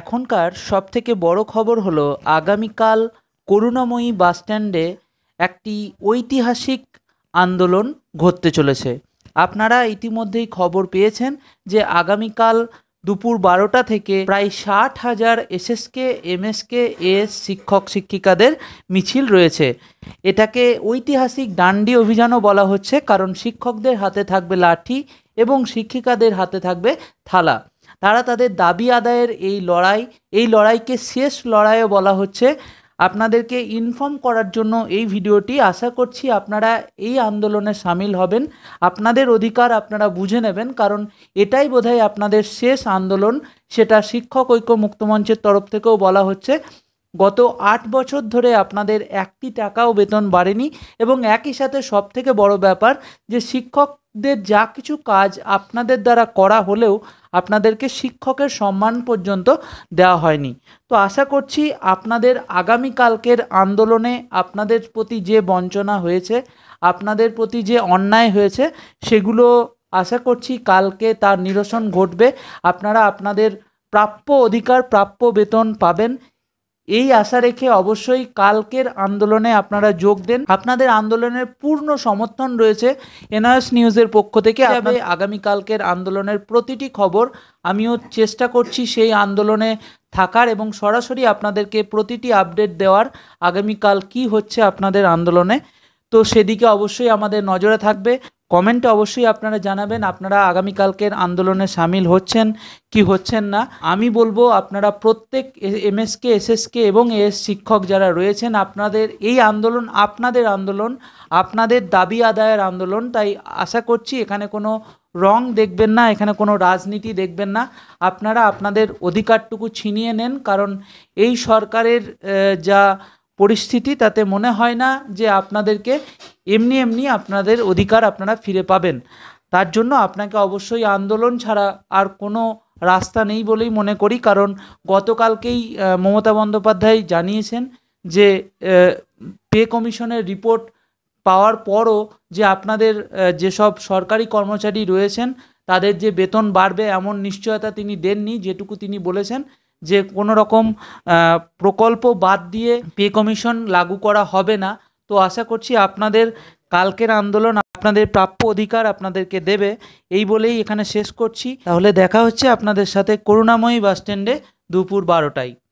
এখনকার সবথেকে বড় খবর হলো আগামীকাল করুণাময়ী বাসস্ট্যান্ডে একটি ঐতিহাসিক আন্দোলন ঘটতে চলেছে আপনারা ইতিমধ্যেই খবর পেয়েছেন যে আগামীকাল দুপুর বারোটা থেকে প্রায় ষাট হাজার এসএসকে এমএসকে এস শিক্ষক শিক্ষিকাদের মিছিল রয়েছে এটাকে ঐতিহাসিক ডান্ডি অভিযানও বলা হচ্ছে কারণ শিক্ষকদের হাতে থাকবে লাঠি এবং শিক্ষিকাদের হাতে থাকবে থালা তারা তাদের দাবি আদায়ের এই লড়াই এই লড়াইকে শেষ লড়াইও বলা হচ্ছে আপনাদেরকে ইনফর্ম করার জন্য এই ভিডিওটি আশা করছি আপনারা এই আন্দোলনে সামিল হবেন আপনাদের অধিকার আপনারা বুঝে নেবেন কারণ এটাই বোধহয় আপনাদের শেষ আন্দোলন সেটা শিক্ষক ঐক্য মুক্তমঞ্চের তরফ থেকেও বলা হচ্ছে গত আট বছর ধরে আপনাদের একটি টাকাও বেতন বাড়েনি এবং একই সাথে সব থেকে বড় ব্যাপার যে শিক্ষকদের যা কিছু কাজ আপনাদের দ্বারা করা হলেও আপনাদেরকে শিক্ষকের সম্মান পর্যন্ত দেওয়া হয়নি তো আশা করছি আপনাদের আগামীকালকের আন্দোলনে আপনাদের প্রতি যে বঞ্চনা হয়েছে আপনাদের প্রতি যে অন্যায় হয়েছে সেগুলো আশা করছি কালকে তার নিরসন ঘটবে আপনারা আপনাদের প্রাপ্য অধিকার প্রাপ্য বেতন পাবেন এই আশা রেখে অবশ্যই কালকের আন্দোলনে আপনারা যোগ দেন আপনাদের আন্দোলনের পূর্ণ সমর্থন রয়েছে এনআরএস নিউজের পক্ষ থেকে আগামীকালকের আন্দোলনের প্রতিটি খবর আমিও চেষ্টা করছি সেই আন্দোলনে থাকার এবং সরাসরি আপনাদেরকে প্রতিটি আপডেট দেওয়ার আগামীকাল কি হচ্ছে আপনাদের আন্দোলনে তো সেদিকে অবশ্যই আমাদের নজরে থাকবে কমেন্টে অবশ্যই আপনারা জানাবেন আপনারা আগামীকালকের আন্দোলনে সামিল হচ্ছেন কি হচ্ছেন না আমি বলবো আপনারা প্রত্যেক এমএসকে এসএসকে এবং এস শিক্ষক যারা রয়েছেন আপনাদের এই আন্দোলন আপনাদের আন্দোলন আপনাদের দাবি আদায়ের আন্দোলন তাই আশা করছি এখানে কোনো রং দেখবেন না এখানে কোনো রাজনীতি দেখবেন না আপনারা আপনাদের অধিকারটুকু ছিনিয়ে নেন কারণ এই সরকারের যা পরিস্থিতি তাতে মনে হয় না যে আপনাদেরকে এমনি এমনি আপনাদের অধিকার আপনারা ফিরে পাবেন তার জন্য আপনাকে অবশ্যই আন্দোলন ছাড়া আর কোনো রাস্তা নেই বলেই মনে করি কারণ গতকালকেই মমতা বন্দ্যোপাধ্যায় জানিয়েছেন যে পে কমিশনের রিপোর্ট পাওয়ার পরও যে আপনাদের যেসব সরকারি কর্মচারী রয়েছেন তাদের যে বেতন বাড়বে এমন নিশ্চয়তা তিনি দেননি যেটুকু তিনি বলেছেন যে কোনো রকম প্রকল্প বাদ দিয়ে পে কমিশন লাগু করা হবে না তো আশা করছি আপনাদের কালকের আন্দোলন আপনাদের প্রাপ্য অধিকার আপনাদেরকে দেবে এই বলেই এখানে শেষ করছি তাহলে দেখা হচ্ছে আপনাদের সাথে করুণাময়ী বাসস্ট্যান্ডে দুপুর বারোটায়